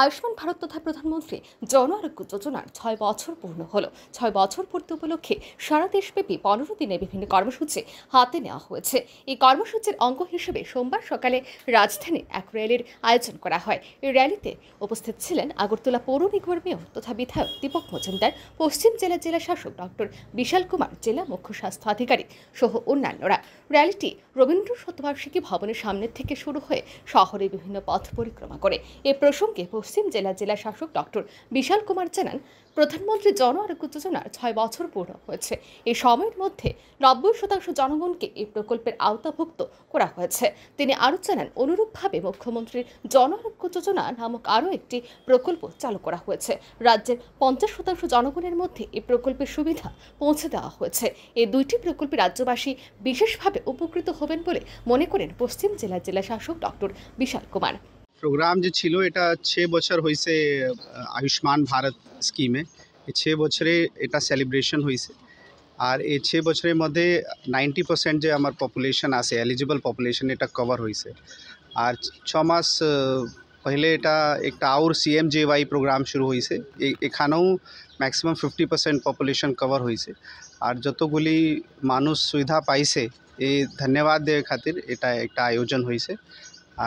আয়ুষ্মান ভারত তথা প্রধানমন্ত্রী জন আরোগ্য যোজনার ছয় বছর পূর্ণ হল ছয় বছর পূর্তি উপলক্ষে সারা দেশব্যাপী পনেরো দিনে বিভিন্ন কর্মসূচি হাতে নেওয়া হয়েছে এই কর্মসূচির অঙ্গ হিসেবে সোমবার সকালে রাজধানী এক র্যালির আয়োজন করা হয় এই র্যালিতে উপস্থিত ছিলেন আগরতলা পৌর নিগমের মেয়র তথা বিধায়ক দীপক মজুমদার পশ্চিম জেলা জেলা শাসক ডক্টর বিশাল কুমার জেলা মুখ্য স্বাস্থ্য আধিকারিক সহ অন্যান্যরা র্যালিটি রবীন্দ্র শতবার্ষিকী ভবনের সামনের থেকে শুরু হয়ে শহরে বিভিন্ন পথ পরিক্রমা করে এ প্রসঙ্গে পশ্চিম জেলা জেলা শাসক ডক্টর বিশাল কুমার জানান প্রধানমন্ত্রী জন আরোগ্য যোজনার ছয় বছর পূর্ণ হয়েছে এই সময়ের মধ্যে নব্বই শতাংশ জনগণকে এই প্রকল্পের আওতাভুক্ত করা হয়েছে তিনি আরও জানান অনুরূপভাবে মুখ্যমন্ত্রীর জন আরোগ্য যোজনা নামক আরও একটি প্রকল্প চালু করা হয়েছে রাজ্যের পঞ্চাশ শতাংশ জনগণের মধ্যে এই প্রকল্পের সুবিধা পৌঁছে দেওয়া হয়েছে এই দুইটি প্রকল্পে রাজ্যবাসী বিশেষভাবে উপকৃত হবেন বলে মনে করেন পশ্চিম জেলা জেলা শাসক ডক্টর বিশাল কুমার প্রোগ্রাম যে ছিল এটা ছে বছর হয়েছে আয়ুষ্মান ভারত স্কিমে ছে বছরে এটা সেলিব্রেশন হয়েছে আর এই ছে বছরের মধ্যে পার্সেন্ট যে আমার পপুলেশন আছে এলিজিবল পপুলেশন এটা কভার হয়েছে আর ছ মাস পহলে এটা একটা আউর ওয়াই প্রোগ্রাম শুরু হয়েছে এখানেও maximum fifty percent population cover হয়েছে আর যতগুলি মানুষ সুবিধা পাইছে এই ধন্যবাদ দেওয়ার খাতির এটা একটা আয়োজন হয়েছে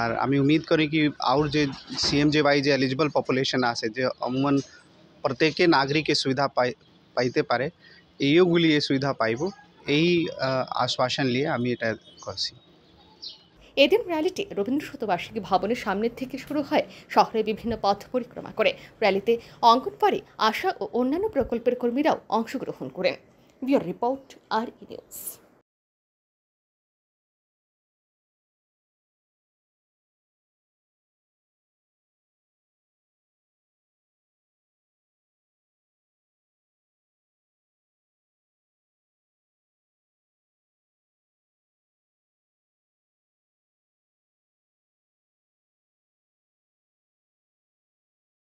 আর আমি উমিদ করি কি আউর যে C M J Y J eligible আছে যে অমুমান প্রত্যেকে নাগরিকের সুবিধা পাইতে পারে এইগুলি এই সুবিধা পাইব এই আশ্বাসন নিয়ে আমি এটা করছি এদিন র্যালিটি রবীন্দ্র শতবার্ষিকী ভবনের সামনে থেকে শুরু হয় শহরের বিভিন্ন পথ পরিক্রমা করে র্যালিতে অঙ্গনবাড়ি আশা ও অন্যান্য প্রকল্পের কর্মীরাও অংশগ্রহণ করেন বিওর রিপোর্ট আর ই নিউজ